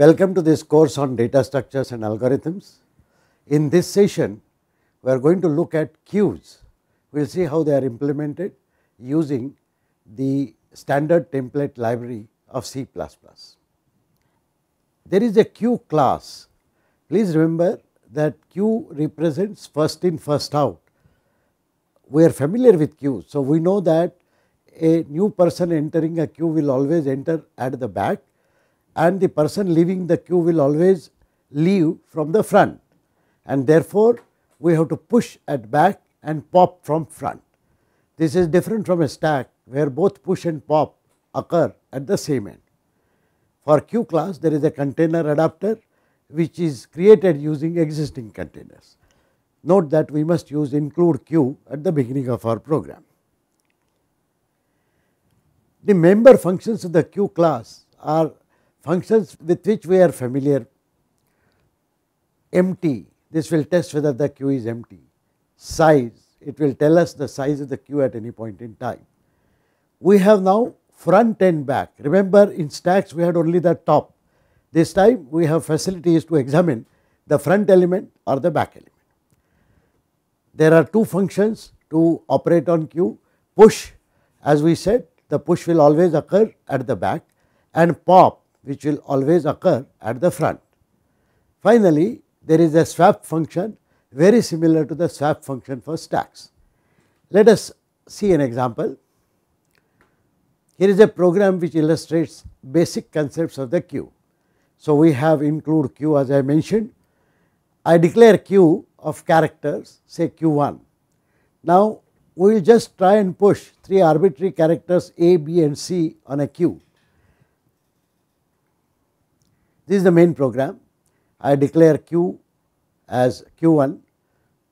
Welcome to this course on data structures and algorithms. In this session, we are going to look at queues. We will see how they are implemented using the standard template library of C++. There is a queue class. Please remember that queue represents first in first out. We are familiar with queues. So, we know that a new person entering a queue will always enter at the back and the person leaving the queue will always leave from the front and therefore, we have to push at back and pop from front. This is different from a stack where both push and pop occur at the same end. For Q class there is a container adapter which is created using existing containers. Note that we must use include Q at the beginning of our program. The member functions of the Q class are functions with which we are familiar empty this will test whether the queue is empty size it will tell us the size of the queue at any point in time. We have now front and back remember in stacks we had only the top this time we have facilities to examine the front element or the back element. There are two functions to operate on queue push as we said the push will always occur at the back and pop which will always occur at the front. Finally, there is a swap function very similar to the swap function for stacks. Let us see an example. Here is a program which illustrates basic concepts of the queue. So, we have include queue as I mentioned. I declare queue of characters say q1. Now, we will just try and push 3 arbitrary characters a, b and c on a queue this is the main program. I declare Q as Q1.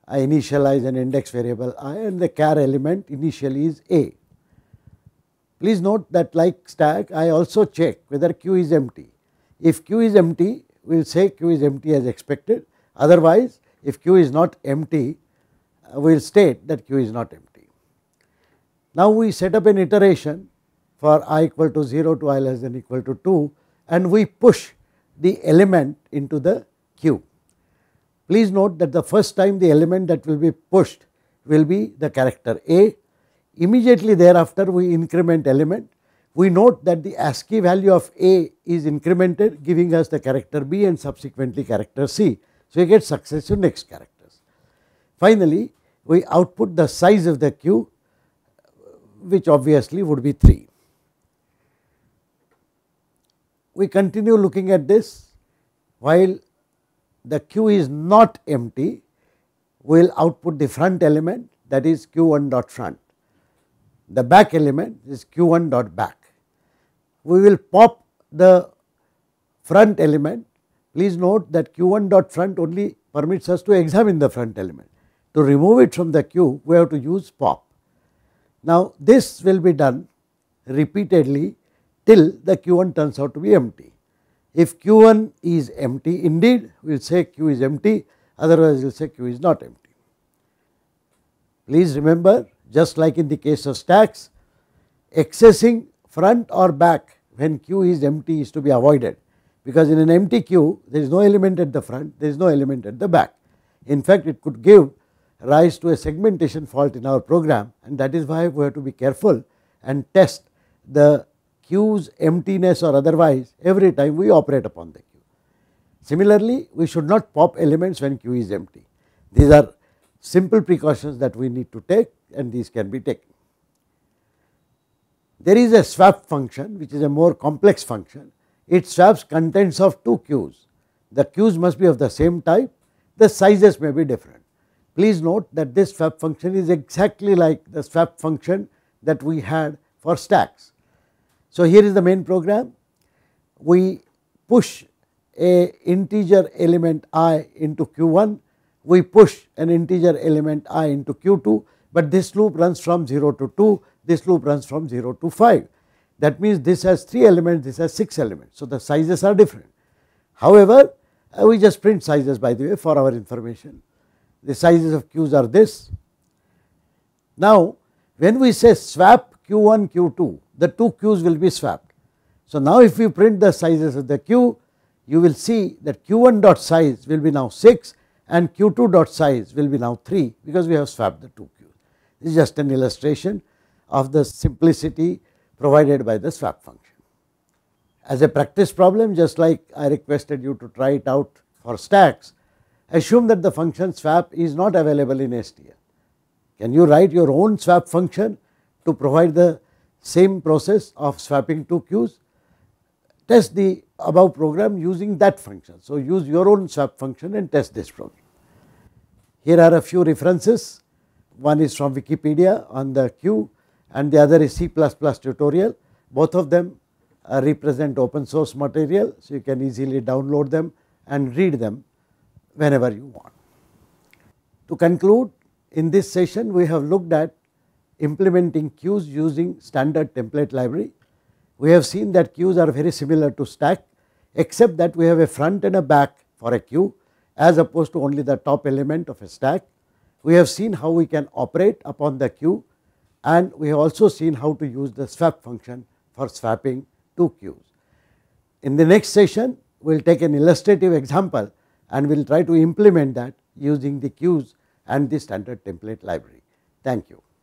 I initialize an index variable I and the char element initially is A. Please note that like stack I also check whether Q is empty. If Q is empty we will say Q is empty as expected otherwise if Q is not empty uh, we will state that Q is not empty. Now we set up an iteration for i equal to 0 to i less than equal to 2 and we push the element into the queue. Please note that the first time the element that will be pushed will be the character A. Immediately thereafter we increment element. We note that the ASCII value of A is incremented giving us the character B and subsequently character C. So, we get successive next characters. Finally, we output the size of the queue which obviously would be 3 we continue looking at this while the queue is not empty, we will output the front element that is q1 dot front. The back element is q1 dot back. We will pop the front element. Please note that q1 dot front only permits us to examine the front element. To remove it from the queue, we have to use pop. Now, this will be done repeatedly till the q1 turns out to be empty. If q1 is empty indeed we will say q is empty otherwise we will say q is not empty. Please remember just like in the case of stacks accessing front or back when q is empty is to be avoided because in an empty queue there is no element at the front, there is no element at the back. In fact, it could give rise to a segmentation fault in our program and that is why we have to be careful and test the queues, emptiness or otherwise every time we operate upon the queue. Similarly, we should not pop elements when queue is empty. These are simple precautions that we need to take and these can be taken. There is a swap function which is a more complex function. It swaps contents of two queues. The queues must be of the same type, the sizes may be different. Please note that this swap function is exactly like the swap function that we had for stacks. So, here is the main program we push a integer element i into q1 we push an integer element i into q2 but this loop runs from 0 to 2 this loop runs from 0 to 5 that means this has 3 elements this has 6 elements so the sizes are different however uh, we just print sizes by the way for our information the sizes of queues are this now when we say swap q1 q2 the two q's will be swapped. So now if you print the sizes of the q, you will see that q1 dot size will be now 6 and q2 dot size will be now 3 because we have swapped the two q's. This is just an illustration of the simplicity provided by the swap function. As a practice problem just like I requested you to try it out for stacks, assume that the function swap is not available in STL. Can you write your own swap function to provide the same process of swapping two queues, test the above program using that function. So, use your own swap function and test this program. Here are a few references, one is from Wikipedia on the queue and the other is C++ tutorial, both of them uh, represent open source material. So, you can easily download them and read them whenever you want. To conclude, in this session we have looked at implementing queues using standard template library. We have seen that queues are very similar to stack except that we have a front and a back for a queue as opposed to only the top element of a stack. We have seen how we can operate upon the queue and we have also seen how to use the swap function for swapping two queues. In the next session we will take an illustrative example and we will try to implement that using the queues and the standard template library. Thank you.